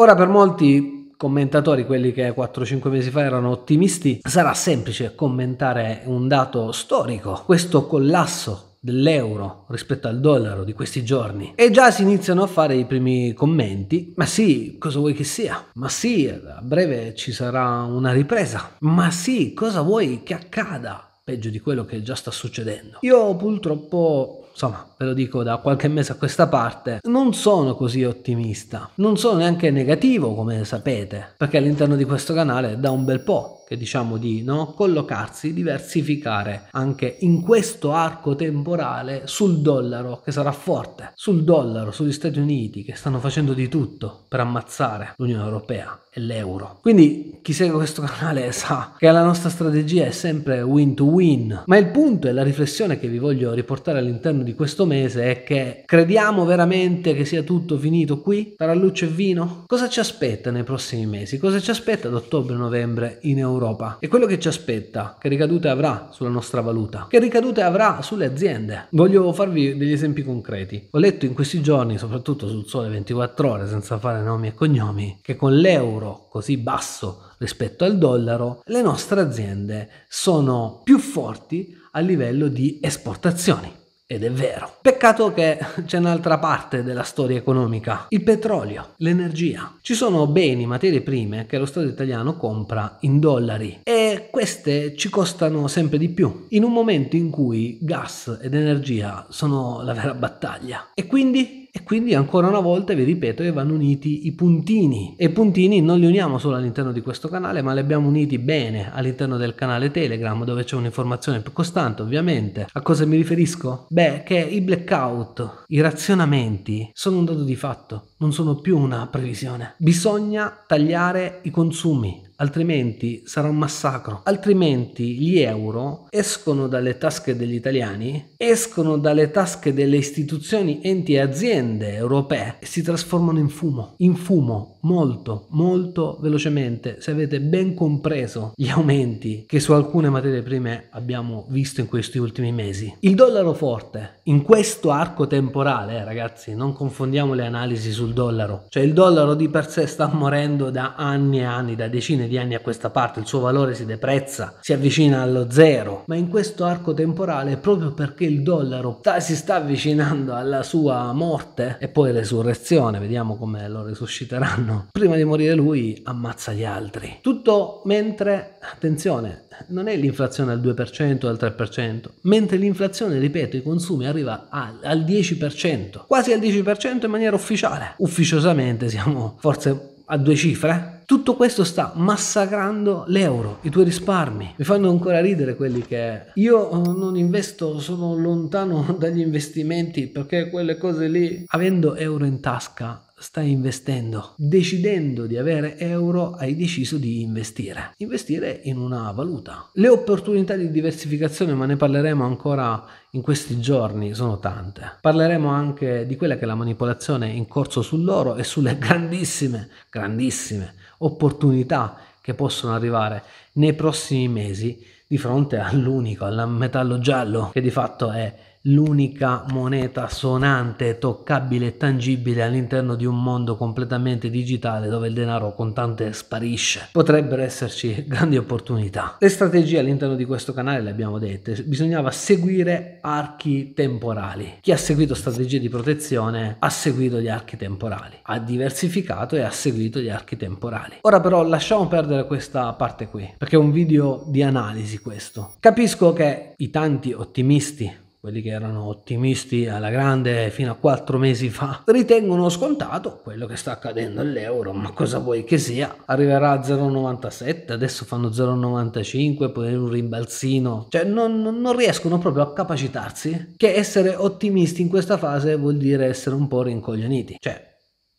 Ora per molti commentatori, quelli che 4-5 mesi fa erano ottimisti, sarà semplice commentare un dato storico, questo collasso dell'euro rispetto al dollaro di questi giorni e già si iniziano a fare i primi commenti ma sì cosa vuoi che sia ma sì a breve ci sarà una ripresa ma sì cosa vuoi che accada peggio di quello che già sta succedendo io purtroppo insomma, ve lo dico da qualche mese a questa parte, non sono così ottimista. Non sono neanche negativo, come sapete, perché all'interno di questo canale da un bel po' che diciamo di no, collocarsi, diversificare anche in questo arco temporale sul dollaro che sarà forte, sul dollaro, sugli Stati Uniti che stanno facendo di tutto per ammazzare l'Unione Europea e l'euro. Quindi chi segue questo canale sa che la nostra strategia è sempre win to win, ma il punto e la riflessione che vi voglio riportare all'interno di questo mese è che crediamo veramente che sia tutto finito qui, tra luce e vino? Cosa ci aspetta nei prossimi mesi? Cosa ci aspetta ad ottobre-novembre in Europa? Europa e quello che ci aspetta, che ricadute avrà sulla nostra valuta, che ricadute avrà sulle aziende. Voglio farvi degli esempi concreti. Ho letto in questi giorni, soprattutto sul Sole 24 ore, senza fare nomi e cognomi, che con l'euro così basso rispetto al dollaro, le nostre aziende sono più forti a livello di esportazioni. Ed è vero. Peccato che c'è un'altra parte della storia economica, il petrolio, l'energia. Ci sono beni, materie prime che lo Stato italiano compra in dollari e queste ci costano sempre di più in un momento in cui gas ed energia sono la vera battaglia. E quindi e quindi ancora una volta vi ripeto che vanno uniti i puntini e i puntini non li uniamo solo all'interno di questo canale ma li abbiamo uniti bene all'interno del canale Telegram dove c'è un'informazione più costante ovviamente. A cosa mi riferisco? Beh che i blackout, i razionamenti sono un dato di fatto non sono più una previsione. Bisogna tagliare i consumi, altrimenti sarà un massacro. Altrimenti gli euro escono dalle tasche degli italiani, escono dalle tasche delle istituzioni, enti e aziende europee e si trasformano in fumo. In fumo molto, molto velocemente se avete ben compreso gli aumenti che su alcune materie prime abbiamo visto in questi ultimi mesi. Il dollaro forte in questo arco temporale, eh, ragazzi, non confondiamo le analisi sul sul dollaro. Cioè il dollaro di per sé sta morendo da anni e anni, da decine di anni a questa parte, il suo valore si deprezza, si avvicina allo zero, ma in questo arco temporale proprio perché il dollaro sta, si sta avvicinando alla sua morte e poi resurrezione, vediamo come lo resusciteranno. Prima di morire lui ammazza gli altri. Tutto mentre, attenzione, non è l'inflazione al 2%, al 3%, mentre l'inflazione, ripeto, i consumi arriva al, al 10%, quasi al 10% in maniera ufficiale ufficiosamente siamo forse a due cifre, tutto questo sta massacrando l'euro, i tuoi risparmi. Mi fanno ancora ridere quelli che io eh, non investo, sono lontano dagli investimenti perché quelle cose lì, avendo euro in tasca, stai investendo. Decidendo di avere euro hai deciso di investire. Investire in una valuta. Le opportunità di diversificazione, ma ne parleremo ancora in questi giorni, sono tante. Parleremo anche di quella che è la manipolazione in corso sull'oro e sulle grandissime, grandissime opportunità che possono arrivare nei prossimi mesi di fronte all'unico, al metallo giallo, che di fatto è l'unica moneta sonante, toccabile e tangibile all'interno di un mondo completamente digitale dove il denaro contante sparisce. Potrebbero esserci grandi opportunità. Le strategie all'interno di questo canale le abbiamo dette, bisognava seguire archi temporali. Chi ha seguito strategie di protezione ha seguito gli archi temporali, ha diversificato e ha seguito gli archi temporali. Ora però lasciamo perdere questa parte qui, perché è un video di analisi questo. Capisco che i tanti ottimisti quelli che erano ottimisti alla grande fino a quattro mesi fa, ritengono scontato quello che sta accadendo all'euro, ma cosa vuoi che sia? Arriverà a 0,97, adesso fanno 0,95, poi un rimbalzino, cioè non, non riescono proprio a capacitarsi che essere ottimisti in questa fase vuol dire essere un po' rincoglioniti, cioè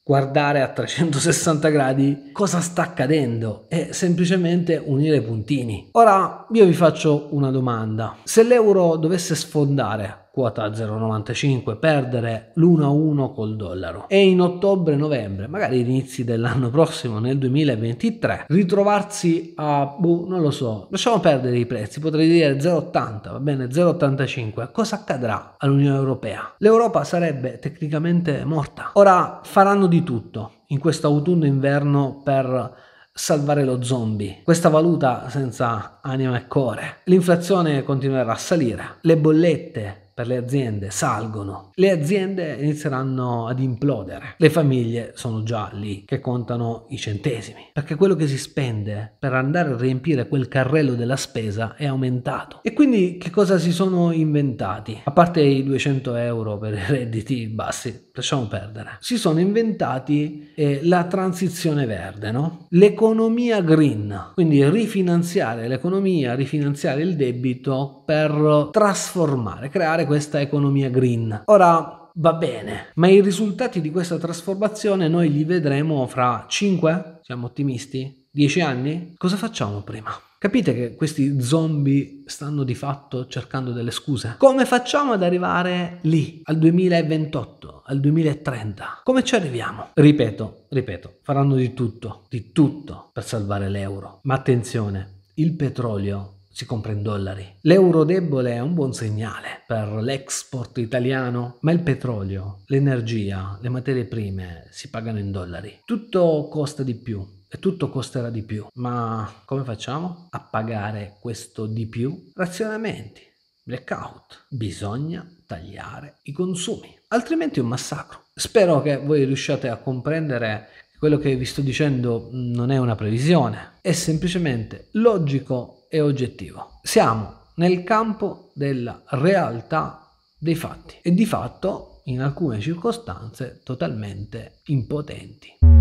guardare a 360 gradi cosa sta accadendo e semplicemente unire i puntini. Ora io vi faccio una domanda. Se l'euro dovesse sfondare quota 0,95, perdere l'1-1 col dollaro e in ottobre-novembre, magari inizi dell'anno prossimo nel 2023, ritrovarsi a, boh, non lo so, lasciamo perdere i prezzi, potrei dire 0,80, va bene, 0,85, cosa accadrà all'Unione Europea? L'Europa sarebbe tecnicamente morta. Ora faranno di tutto in questo autunno-inverno per salvare lo zombie, questa valuta senza anima e cuore. L'inflazione continuerà a salire, le bollette per le aziende salgono, le aziende inizieranno ad implodere, le famiglie sono già lì che contano i centesimi, perché quello che si spende per andare a riempire quel carrello della spesa è aumentato. E quindi che cosa si sono inventati? A parte i 200 euro per i redditi bassi, lasciamo perdere. Si sono inventati eh, la transizione verde, no? l'economia green, quindi rifinanziare l'economia, rifinanziare il debito per trasformare, creare questa economia green. Ora, va bene, ma i risultati di questa trasformazione noi li vedremo fra 5, siamo ottimisti, 10 anni? Cosa facciamo prima? Capite che questi zombie stanno di fatto cercando delle scuse? Come facciamo ad arrivare lì, al 2028, al 2030? Come ci arriviamo? Ripeto, ripeto, faranno di tutto, di tutto per salvare l'euro. Ma attenzione, il petrolio si compra in dollari. L'euro debole è un buon segnale per l'export italiano, ma il petrolio, l'energia, le materie prime si pagano in dollari. Tutto costa di più e tutto costerà di più. Ma come facciamo a pagare questo di più? Razionamenti, blackout. Bisogna tagliare i consumi, altrimenti è un massacro. Spero che voi riusciate a comprendere che quello che vi sto dicendo non è una previsione, è semplicemente logico e oggettivo. Siamo nel campo della realtà dei fatti e di fatto in alcune circostanze totalmente impotenti.